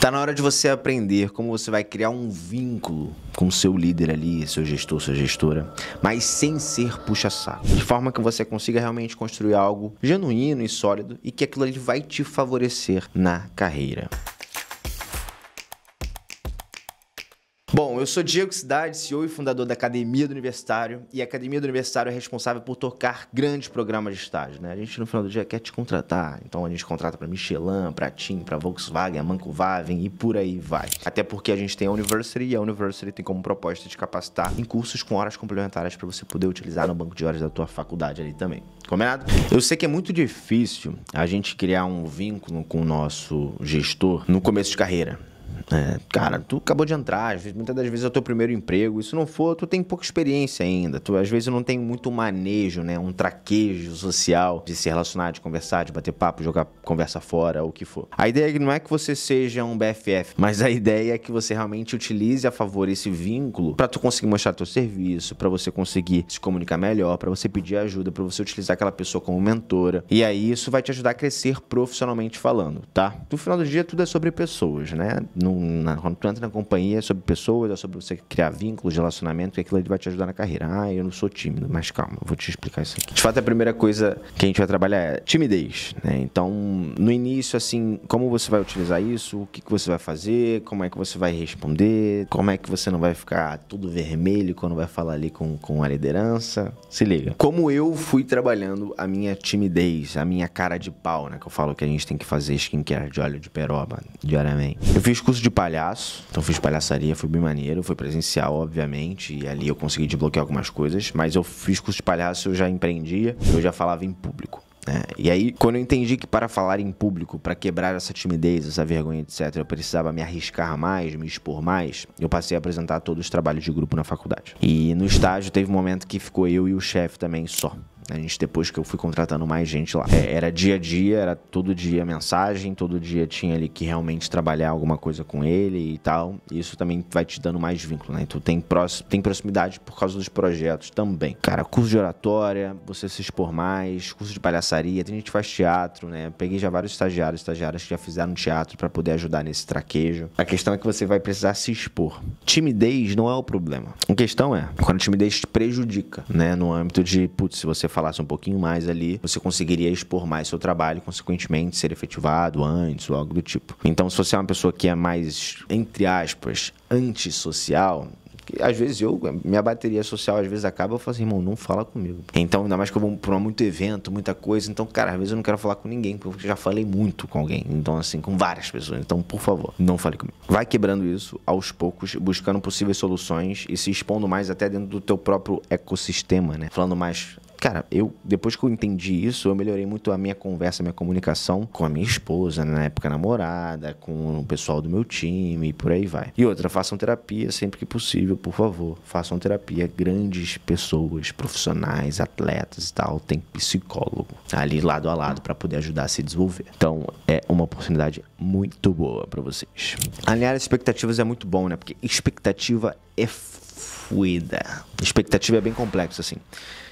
Tá na hora de você aprender como você vai criar um vínculo com seu líder ali, seu gestor, sua gestora, mas sem ser puxa-saco. De forma que você consiga realmente construir algo genuíno e sólido e que aquilo ali vai te favorecer na carreira. Bom, eu sou Diego Cidade, CEO e fundador da Academia do Universitário, e a Academia do Universitário é responsável por tocar grandes programas de estágio. Né? A gente, no final do dia, quer te contratar, então a gente contrata para Michelin, para TIM, para Volkswagen, a Mancovaven e por aí vai. Até porque a gente tem a University e a University tem como proposta de capacitar em cursos com horas complementares para você poder utilizar no banco de horas da tua faculdade ali também. Combinado? Eu sei que é muito difícil a gente criar um vínculo com o nosso gestor no começo de carreira. É, cara, tu acabou de entrar, muitas das vezes é o teu primeiro emprego. E se não for, tu tem pouca experiência ainda. Tu às vezes não tem muito manejo, né? Um traquejo social de se relacionar, de conversar, de bater papo, jogar conversa fora, ou o que for. A ideia é não é que você seja um BFF, mas a ideia é que você realmente utilize a favor esse vínculo para tu conseguir mostrar teu serviço, para você conseguir se comunicar melhor, para você pedir ajuda, para você utilizar aquela pessoa como mentora. E aí isso vai te ajudar a crescer profissionalmente falando, tá? No final do dia, tudo é sobre pessoas, né? Não no, na, quando tu entra na companhia, é sobre pessoas, é sobre você criar vínculos, relacionamento, que aquilo ali vai te ajudar na carreira. Ah, eu não sou tímido, mas calma, vou te explicar isso aqui. De fato, a primeira coisa que a gente vai trabalhar é timidez, né? Então, no início, assim, como você vai utilizar isso, o que, que você vai fazer, como é que você vai responder, como é que você não vai ficar tudo vermelho quando vai falar ali com, com a liderança. Se liga. Como eu fui trabalhando a minha timidez, a minha cara de pau, né? Que eu falo que a gente tem que fazer skincare de óleo de peroba diariamente. Eu fiz curso curso de palhaço, então fiz palhaçaria, foi bem maneiro, foi presencial, obviamente, e ali eu consegui desbloquear algumas coisas, mas eu fiz curso de palhaço, eu já empreendia, eu já falava em público. Né? E aí, quando eu entendi que para falar em público, para quebrar essa timidez, essa vergonha, etc., eu precisava me arriscar mais, me expor mais, eu passei a apresentar todos os trabalhos de grupo na faculdade. E no estágio teve um momento que ficou eu e o chefe também só. A gente, depois que eu fui contratando mais gente lá, é, era dia a dia, era todo dia mensagem, todo dia tinha ali que realmente trabalhar alguma coisa com ele e tal. E isso também vai te dando mais vínculo, né? Então tem, próximo, tem proximidade por causa dos projetos também. Cara, curso de oratória, você se expor mais, curso de palhaçaria, tem gente que faz teatro, né? Peguei já vários estagiários, estagiárias que já fizeram teatro para poder ajudar nesse traquejo. A questão é que você vai precisar se expor. Timidez não é o problema. A questão é quando a timidez te prejudica, né? No âmbito de, putz, se você fala falasse um pouquinho mais ali, você conseguiria expor mais seu trabalho, consequentemente ser efetivado antes ou algo do tipo. Então, se você é uma pessoa que é mais, entre aspas, antissocial, às vezes eu, minha bateria social às vezes acaba, eu falo assim, irmão, não fala comigo. Então, ainda mais que eu vou pra muito evento, muita coisa. Então, cara, às vezes eu não quero falar com ninguém, porque eu já falei muito com alguém. Então, assim, com várias pessoas. Então, por favor, não fale comigo. Vai quebrando isso aos poucos, buscando possíveis soluções e se expondo mais até dentro do teu próprio ecossistema, né? Falando mais Cara, eu depois que eu entendi isso, eu melhorei muito a minha conversa, a minha comunicação com a minha esposa, né, na época namorada, com o pessoal do meu time e por aí vai. E outra, façam terapia sempre que possível, por favor. Façam terapia. Grandes pessoas, profissionais, atletas e tal, tem psicólogo ali lado a lado para poder ajudar a se desenvolver. Então, é uma oportunidade muito boa para vocês. Alinhar as expectativas é muito bom, né? Porque expectativa é fluida. Expectativa é bem complexo, assim.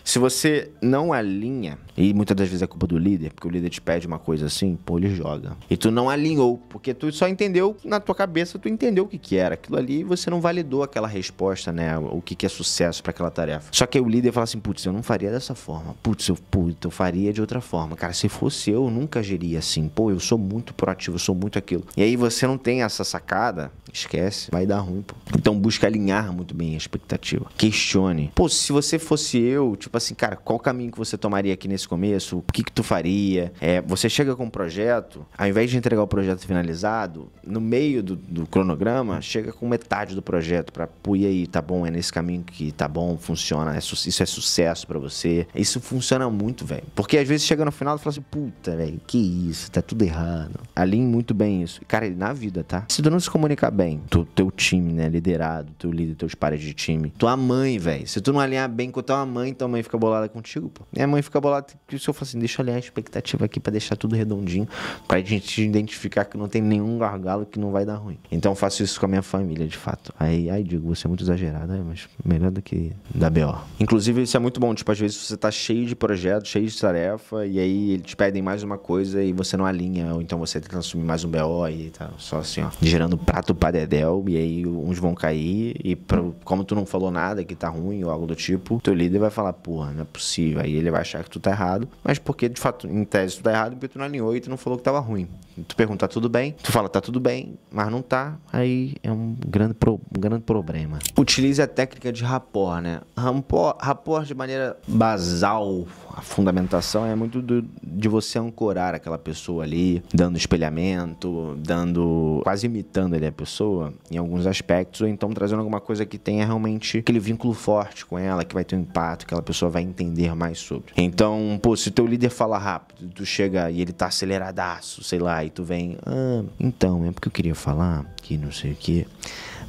Se você não alinha, e muitas das vezes é culpa do líder, porque o líder te pede uma coisa assim, pô, ele joga. E tu não alinhou, porque tu só entendeu na tua cabeça, tu entendeu o que, que era aquilo ali e você não validou aquela resposta, né? O que, que é sucesso para aquela tarefa. Só que o líder fala assim, putz, eu não faria dessa forma. Putz, eu, putz, eu faria de outra forma. Cara, se fosse eu, eu nunca agiria assim. Pô, eu sou muito proativo, eu sou muito aquilo. E aí você não tem essa sacada, esquece, vai dar ruim, pô. Então busca alinhar muito bem expectativa. Questione. Pô, se você fosse eu, tipo assim, cara, qual caminho que você tomaria aqui nesse começo? O que que tu faria? É, você chega com um projeto, ao invés de entregar o projeto finalizado, no meio do, do cronograma, chega com metade do projeto para pô, e aí, tá bom, é nesse caminho que tá bom, funciona, é isso é sucesso para você. Isso funciona muito, velho. Porque às vezes chega no final e fala assim, puta, velho, que isso, tá tudo errado. Alinhe muito bem isso. Cara, na vida, tá? Se tu não se comunicar bem, tu, teu time, né, liderado, teu líder, teus pares de time. Tua mãe, velho. Se tu não alinhar bem com tua mãe, tua mãe fica bolada contigo, pô. Minha mãe fica bolada que o senhor fala assim, deixa eu alinhar a expectativa aqui para deixar tudo redondinho, pra gente identificar que não tem nenhum gargalo que não vai dar ruim. Então faço isso com a minha família, de fato. Aí, aí digo, você é muito exagerado, né? mas melhor do que da BO. Inclusive, isso é muito bom. Tipo, às vezes você tá cheio de projeto, cheio de tarefa, e aí eles pedem mais uma coisa e você não alinha, ou então você tenta assumir mais um BO e tal. Só assim, ó. Gerando prato para dedéu, e aí uns vão cair, e pro como tu não falou nada que tá ruim ou algo do tipo, teu líder vai falar, porra, não é possível. Aí ele vai achar que tu tá errado, mas porque de fato, em tese, tu tá errado porque tu não alinhou e tu não falou que tava ruim. Tu pergunta, tá tudo bem? Tu fala, tá tudo bem, mas não tá. Aí é um grande, pro, um grande problema. Utilize a técnica de rapport, né? Rapport, rapport de maneira basal, a fundamentação é muito do, de você ancorar aquela pessoa ali, dando espelhamento, dando. quase imitando ali a pessoa em alguns aspectos, ou então trazendo alguma coisa que tenha realmente aquele vínculo forte com ela, que vai ter um impacto, que aquela pessoa vai entender mais sobre. Então, pô, se o teu líder fala rápido, tu chega e ele tá aceleradaço, sei lá, e tu vem, ah, então, é porque eu queria falar que não sei o que,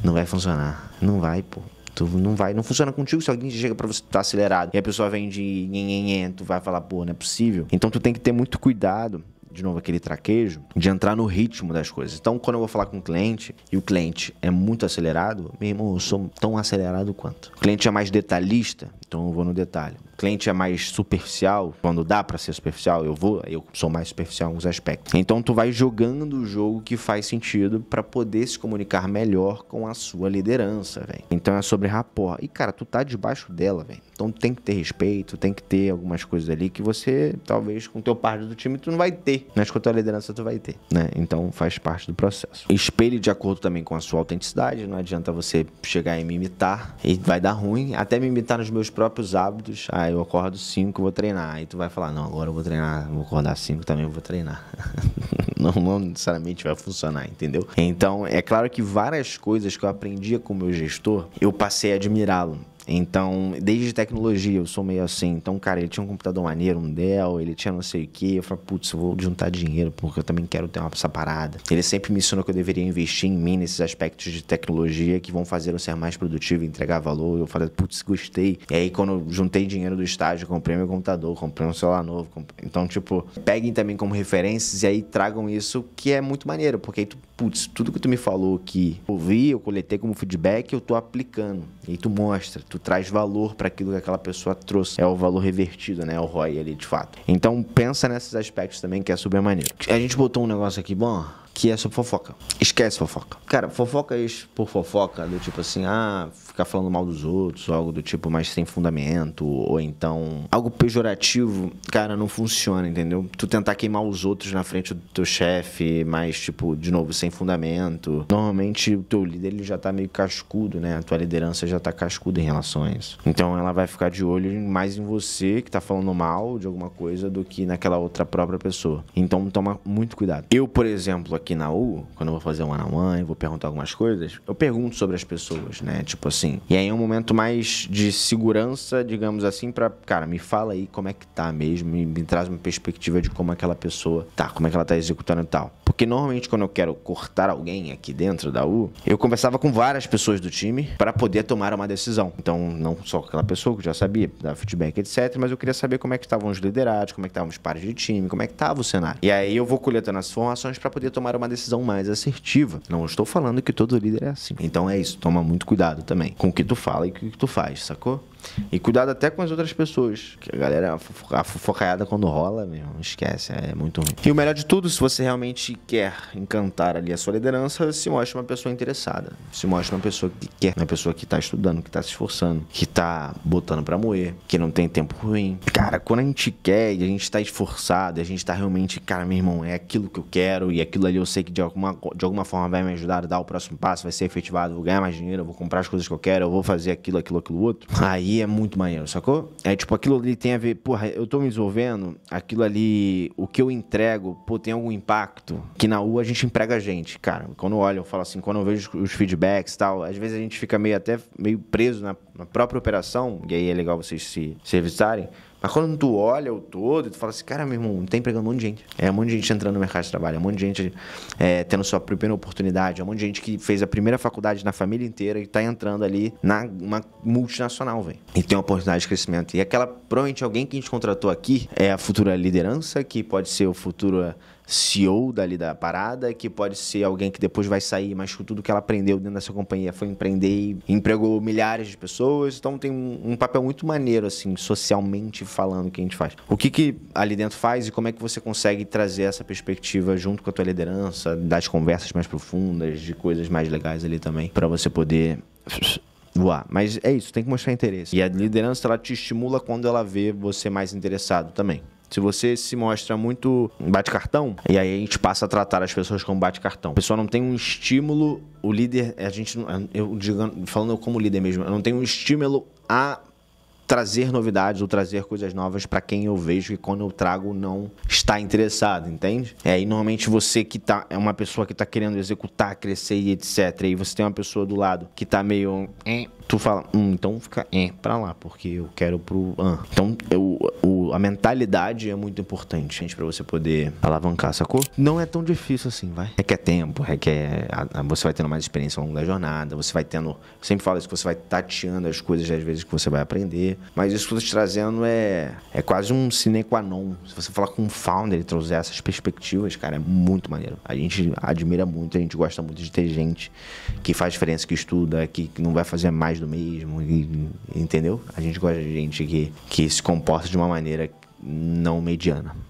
não vai funcionar. Não vai, pô. Tu não vai, não funciona contigo se alguém chega para você, tá acelerado, e a pessoa vem de nhenhenhen, tu vai falar, pô, não é possível. Então tu tem que ter muito cuidado de novo aquele traquejo de entrar no ritmo das coisas. Então, quando eu vou falar com o cliente e o cliente é muito acelerado, meu irmão, eu sou tão acelerado quanto. O cliente é mais detalhista, então eu vou no detalhe. O cliente é mais superficial, quando dá para ser superficial, eu vou, eu sou mais superficial em alguns aspectos. Então tu vai jogando o jogo que faz sentido para poder se comunicar melhor com a sua liderança, velho. Então é sobre rapor E cara, tu tá debaixo dela, velho. Então tem que ter respeito, tem que ter algumas coisas ali que você talvez com o teu par do time tu não vai ter. Mas com a tua liderança tu vai ter, né? Então faz parte do processo. Espelhe de acordo também com a sua autenticidade, não adianta você chegar e me imitar e vai dar ruim, até me imitar nos meus próprios hábitos. Ah, eu acordo 5, vou treinar. Aí tu vai falar: "Não, agora eu vou treinar, vou acordar 5 também, vou treinar". não, não necessariamente vai funcionar, entendeu? Então, é claro que várias coisas que eu aprendia com o meu gestor, eu passei a admirá-lo então, desde tecnologia eu sou meio assim. Então, cara, ele tinha um computador maneiro, um Dell, ele tinha não sei o quê. Eu falei, putz, vou juntar dinheiro porque eu também quero ter uma, essa parada. Ele sempre me ensinou que eu deveria investir em mim nesses aspectos de tecnologia que vão fazer eu ser mais produtivo, entregar valor. Eu falei, putz, gostei. E aí, quando juntei dinheiro do estágio, comprei meu computador, comprei um celular novo. Comprei... Então, tipo, peguem também como referências e aí tragam isso, que é muito maneiro, porque aí tu putz, tudo que tu me falou que ouvi, eu coletei como feedback, eu tô aplicando. E tu mostra, tu traz valor para aquilo que aquela pessoa trouxe. É o valor revertido, né? É o ROI ali, de fato. Então, pensa nesses aspectos também, que é super maneiro. A gente botou um negócio aqui, bom, que é sobre fofoca. Esquece fofoca. Cara, fofoca é por fofoca, do tipo assim, ah, ficar falando mal dos outros, ou algo do tipo, mas sem fundamento, ou então algo pejorativo, cara, não funciona, entendeu? Tu tentar queimar os outros na frente do teu chefe, mas, tipo, de novo, sem fundamento. Normalmente o teu líder ele já tá meio cascudo, né? A tua liderança já tá cascuda em relação a isso. Então ela vai ficar de olho mais em você que tá falando mal de alguma coisa do que naquela outra própria pessoa. Então toma muito cuidado. Eu, por exemplo, aqui aqui na U, quando eu vou fazer um one vou perguntar algumas coisas, eu pergunto sobre as pessoas, né? Tipo assim. E aí é um momento mais de segurança, digamos assim, para cara, me fala aí como é que tá mesmo, me, me traz uma perspectiva de como aquela pessoa tá, como é que ela tá executando e tal. Porque normalmente quando eu quero cortar alguém aqui dentro da U, eu conversava com várias pessoas do time para poder tomar uma decisão. Então, não só aquela pessoa que já sabia, dar feedback, etc. Mas eu queria saber como é que estavam os liderados, como é que estavam os pares de time, como é que estava o cenário. E aí eu vou coletando as informações para poder tomar uma decisão mais assertiva. Não estou falando que todo líder é assim. Então é isso, toma muito cuidado também com o que tu fala e o que tu faz, sacou? E cuidado até com as outras pessoas. Que a galera, a fofocaiada quando rola, mesmo, esquece, é muito ruim. E o melhor de tudo, se você realmente quer encantar ali a sua liderança, se mostre uma pessoa interessada. Se mostre uma pessoa que quer, uma pessoa que tá estudando, que tá se esforçando, que tá botando pra moer, que não tem tempo ruim. Cara, quando a gente quer e a gente tá esforçado, a gente tá realmente, cara, meu irmão, é aquilo que eu quero e aquilo ali eu sei que de alguma, de alguma forma vai me ajudar a dar o próximo passo, vai ser efetivado, vou ganhar mais dinheiro, vou comprar as coisas que eu quero, eu vou fazer aquilo, aquilo, aquilo outro. Aí aí é muito maneiro, sacou? É tipo, aquilo ali tem a ver, porra, eu tô me desenvolvendo, aquilo ali, o que eu entrego, pô, tem algum impacto. Que na U a gente emprega a gente, cara. Quando eu olho, eu falo assim, quando eu vejo os feedbacks e tal, às vezes a gente fica meio até meio preso na, na própria operação, e aí é legal vocês se, se revisarem mas quando tu olha o todo, tu fala assim, cara, meu irmão, tem tá empregando um monte de gente. É um monte de gente entrando no mercado de trabalho, é um monte de gente é, tendo sua primeira oportunidade, é um monte de gente que fez a primeira faculdade na família inteira e tá entrando ali numa multinacional, velho. E tem uma oportunidade de crescimento. E aquela, provavelmente, alguém que a gente contratou aqui é a futura liderança, que pode ser o futuro CEO dali da parada, que pode ser alguém que depois vai sair, mas tudo que ela aprendeu dentro dessa companhia foi empreender e empregou milhares de pessoas. Então tem um, um papel muito maneiro, assim, socialmente falando, que a gente faz. O que, que ali dentro faz e como é que você consegue trazer essa perspectiva junto com a tua liderança, das conversas mais profundas, de coisas mais legais ali também, para você poder voar. Mas é isso, tem que mostrar interesse. E a liderança, ela te estimula quando ela vê você mais interessado também. Se você se mostra muito bate-cartão, e aí a gente passa a tratar as pessoas como bate-cartão. A pessoa não tem um estímulo, o líder, a gente, eu falando como líder mesmo, eu não tenho um estímulo a trazer novidades ou trazer coisas novas para quem eu vejo e quando eu trago não está interessado, entende? É, e normalmente você que tá é uma pessoa que tá querendo executar, crescer e etc. E você tem uma pessoa do lado que tá meio tu fala, hum, então fica é pra lá, porque eu quero pro. Ah. Então, eu, o, a mentalidade é muito importante, gente, pra você poder alavancar, sacou? Não é tão difícil assim, vai. é, é tempo, é que é, você vai tendo mais experiência ao longo da jornada, você vai tendo. Sempre falo isso, que você vai tateando as coisas às vezes que você vai aprender. Mas isso que eu tô te trazendo é, é quase um sine qua non. Se você falar com um founder e trouxer essas perspectivas, cara, é muito maneiro. A gente admira muito, a gente gosta muito de ter gente que faz diferença, que estuda, que não vai fazer mais do mesmo, e, entendeu? A gente gosta de gente que, que se comporta de uma maneira não mediana.